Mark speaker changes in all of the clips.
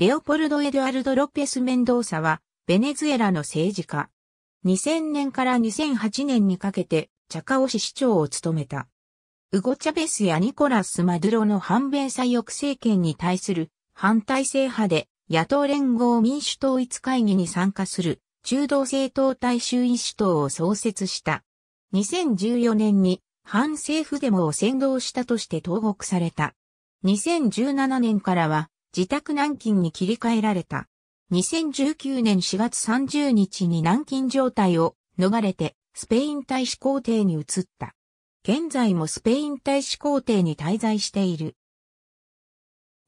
Speaker 1: レオポルド・エドアルド・ロペス・メンドーサは、ベネズエラの政治家。2000年から2008年にかけて、チャカオ市市長を務めた。ウゴ・チャベスやニコラス・マドゥロの反米左翼政権に対する反体制派で、野党連合民主統一会議に参加する中道政党大衆意主党を創設した。2014年に反政府デモを先導したとして投獄された。2017年からは自宅軟禁に切り替えられた。2019年4月30日に軟禁状態を逃れてスペイン大使皇帝に移った。現在もスペイン大使皇帝に滞在している。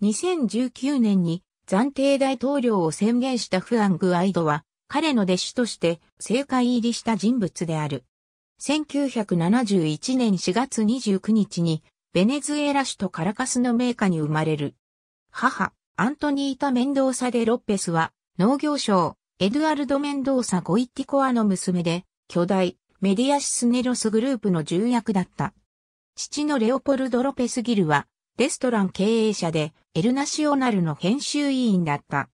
Speaker 1: 2019年に暫定大統領を宣言したフアン・グアイドは彼の弟子として政界入りした人物である。1971年4月29日にベネズエラ首都カラカスの名家に生まれる。母、アントニータ・メンドーサ・デ・ロッペスは、農業省、エドゥアルド・メンドーサ・ゴイッティコアの娘で、巨大、メディアシスネロスグループの重役だった。父のレオポルド・ロペス・ギルは、レストラン経営者で、エルナシオナルの編集委員だった。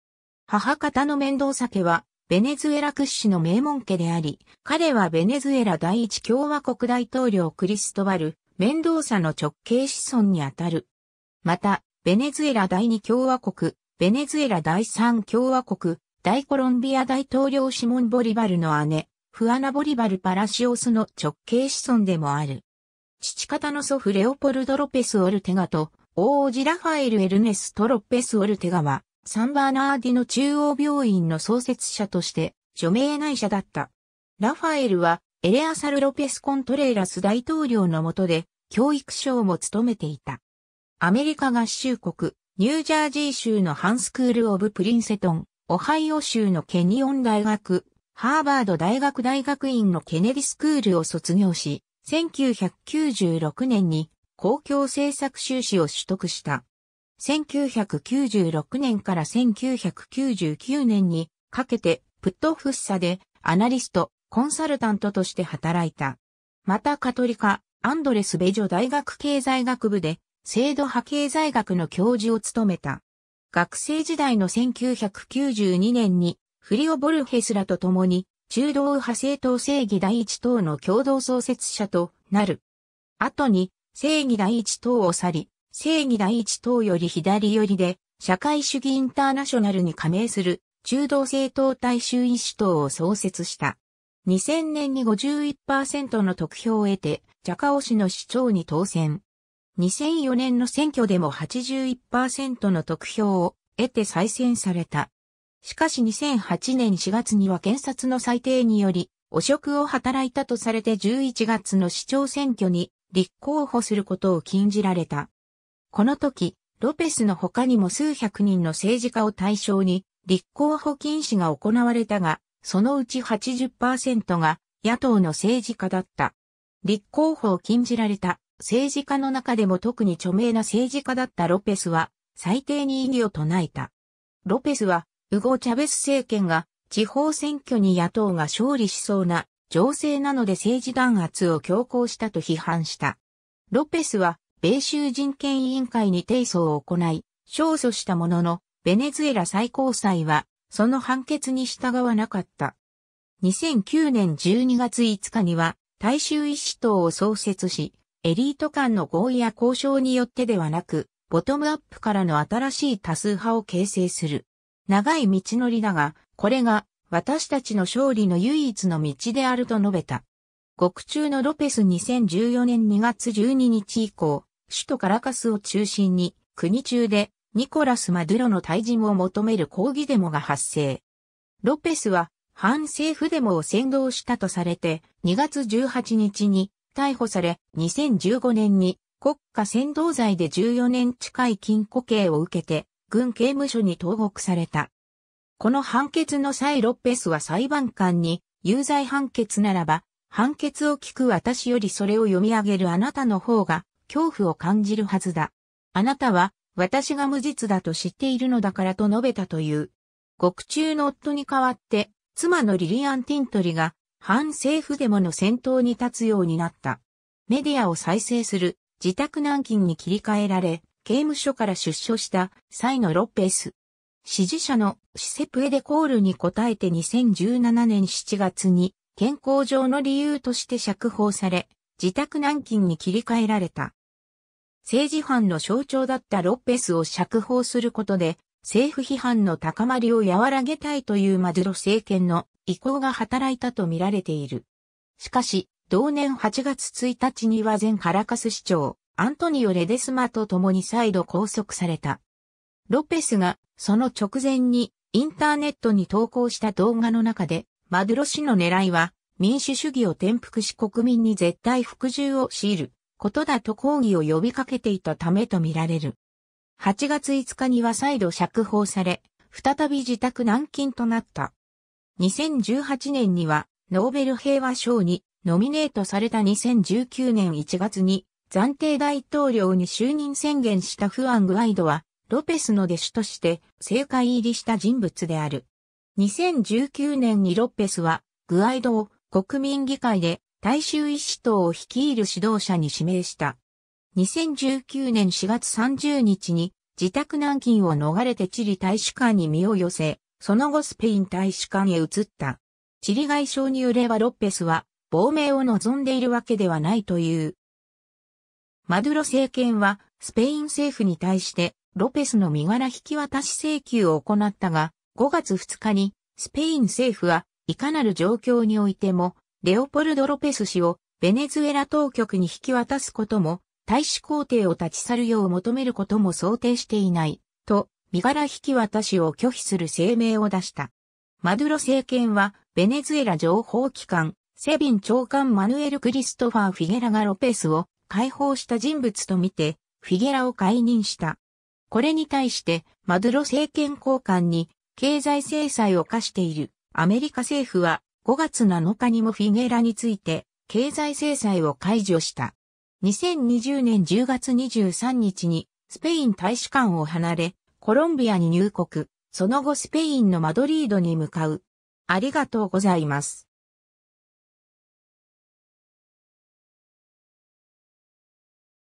Speaker 1: 母方のメンドーサ家は、ベネズエラ屈指の名門家であり、彼はベネズエラ第一共和国大統領クリストバル、メンドーサの直系子孫にあたる。また、ベネズエラ第二共和国、ベネズエラ第三共和国、大コロンビア大統領シモン・ボリバルの姉、フアナ・ボリバル・パラシオスの直系子孫でもある。父方の祖父レオポルド・ロペス・オルテガと、王子ラファエル・エルネスト・ロペス・オルテガは、サンバーナーディの中央病院の創設者として、著名内者だった。ラファエルは、エレアサル・ロペス・コントレーラス大統領の下で、教育省も務めていた。アメリカ合衆国、ニュージャージー州のハンスクール・オブ・プリンセトン、オハイオ州のケニオン大学、ハーバード大学大学院のケネディスクールを卒業し、1996年に公共政策修士を取得した。1996年から1999年にかけてプットフッサでアナリスト、コンサルタントとして働いた。またカトリカ、アンドレス・ベジョ大学経済学部で制度派経済学の教授を務めた。学生時代の1992年に、フリオ・ボルヘスらと共に、中道派政党正義第一党の共同創設者となる。後に、正義第一党を去り、正義第一党より左寄りで、社会主義インターナショナルに加盟する、中道政党大衆医主党を創設した。2000年に51%の得票を得て、ジャカオ氏の市長に当選。2004年の選挙でも81%の得票を得て再選された。しかし2008年4月には検察の裁定により、汚職を働いたとされて11月の市長選挙に立候補することを禁じられた。この時、ロペスの他にも数百人の政治家を対象に立候補禁止が行われたが、そのうち80%が野党の政治家だった。立候補を禁じられた政治家の中でも特に著名な政治家だったロペスは、最低に異議を唱えた。ロペスは、ウゴ・チャベス政権が地方選挙に野党が勝利しそうな情勢なので政治弾圧を強行したと批判した。ロペスは、米州人権委員会に提訴を行い、勝訴したものの、ベネズエラ最高裁は、その判決に従わなかった。2009年12月5日には、大衆一党を創設し、エリート間の合意や交渉によってではなく、ボトムアップからの新しい多数派を形成する。長い道のりだが、これが私たちの勝利の唯一の道であると述べた。獄中のロペス2014年2月12日以降、首都カラカスを中心に、国中でニコラス・マドゥロの退陣を求める抗議デモが発生。ロペスは反政府デモを先導したとされて、2月18日に逮捕され、2015年に国家扇動罪で14年近い禁錮刑を受けて、軍刑務所に投獄された。この判決の際ロッペスは裁判官に、有罪判決ならば、判決を聞く私よりそれを読み上げるあなたの方が、恐怖を感じるはずだ。あなたは、私が無実だと知っているのだからと述べたという。獄中の夫に代わって、妻のリリアン・ティントリが反政府デモの先頭に立つようになった。メディアを再生する自宅軟禁に切り替えられ、刑務所から出所した際のロッペス。支持者のシセプエデコールに応えて2017年7月に健康上の理由として釈放され、自宅軟禁に切り替えられた。政治犯の象徴だったロッペスを釈放することで、政府批判の高まりを和らげたいというマドゥロ政権の意向が働いたと見られている。しかし、同年8月1日には前カラカス市長、アントニオ・レデスマと共に再度拘束された。ロペスが、その直前に、インターネットに投稿した動画の中で、マドゥロ氏の狙いは、民主主義を転覆し国民に絶対服従を強いることだと抗議を呼びかけていたためとみられる。8月5日には再度釈放され、再び自宅軟禁となった。2018年には、ノーベル平和賞にノミネートされた2019年1月に、暫定大統領に就任宣言したフアン・グアイドは、ロペスの弟子として政界入りした人物である。2019年にロペスは、グアイドを国民議会で大衆一党を率いる指導者に指名した。2019年4月30日に自宅軟禁を逃れてチリ大使館に身を寄せ、その後スペイン大使館へ移った。チリ外相によればロッペスは亡命を望んでいるわけではないという。マドゥロ政権はスペイン政府に対してロペスの身柄引き渡し請求を行ったが、5月2日にスペイン政府はいかなる状況においてもレオポルド・ロペス氏をベネズエラ当局に引き渡すことも大使皇帝を立ち去るよう求めることも想定していない、と、身柄引き渡しを拒否する声明を出した。マドゥロ政権は、ベネズエラ情報機関、セビン長官マヌエル・クリストファー・フィゲラがロペスを解放した人物とみて、フィゲラを解任した。これに対して、マドゥロ政権交換に経済制裁を課しているアメリカ政府は5月7日にもフィゲラについて経済制裁を解除した。2020年10月23日にスペイン大使館を離れ、コロンビアに入国、その後スペインのマドリードに向かう。ありがとうございます。